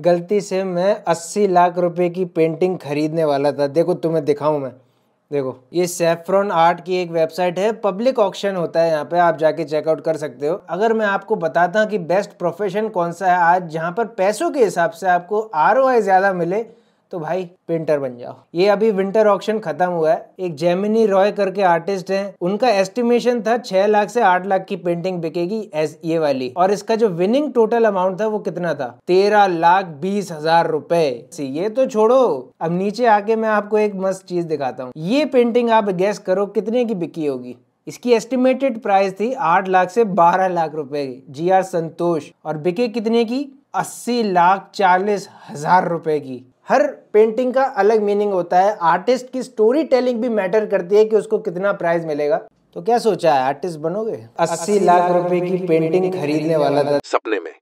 गलती से मैं अस्सी लाख रुपए की पेंटिंग खरीदने वाला था देखो तुम्हें दिखाऊं मैं देखो ये सेफ्रॉन आर्ट की एक वेबसाइट है पब्लिक ऑक्शन होता है यहाँ पे आप जाके चेकआउट कर सकते हो अगर मैं आपको बताता कि बेस्ट प्रोफेशन कौन सा है आज जहाँ पर पैसों के हिसाब से आपको आर ज़्यादा मिले तो भाई पेंटर बन जाओ ये अभी विंटर ऑप्शन खत्म हुआ है एक जेमिनी रॉय करके आर्टिस्ट हैं उनका एस्टिमेशन था छह लाख से आठ लाख की पेंटिंग बिकेगी ये वाली और इसका जो विनिंग टोटल अमाउंट था वो कितना था तेरह लाख बीस हजार रुपए ये तो छोड़ो अब नीचे आके मैं आपको एक मस्त चीज दिखाता हूँ ये पेंटिंग आप गैस करो कितने की बिकी होगी इसकी एस्टिमेटेड प्राइस थी आठ लाख से बारह लाख रुपए की जी आर संतोष और बिके कितने की अस्सी लाख चालीस हजार रुपए की हर पेंटिंग का अलग मीनिंग होता है आर्टिस्ट की स्टोरी टेलिंग भी मैटर करती है कि उसको कितना प्राइज मिलेगा तो क्या सोचा है आर्टिस्ट बनोगे अस्सी लाख रुपए की पेंटिंग खरीदने वाला था सपने में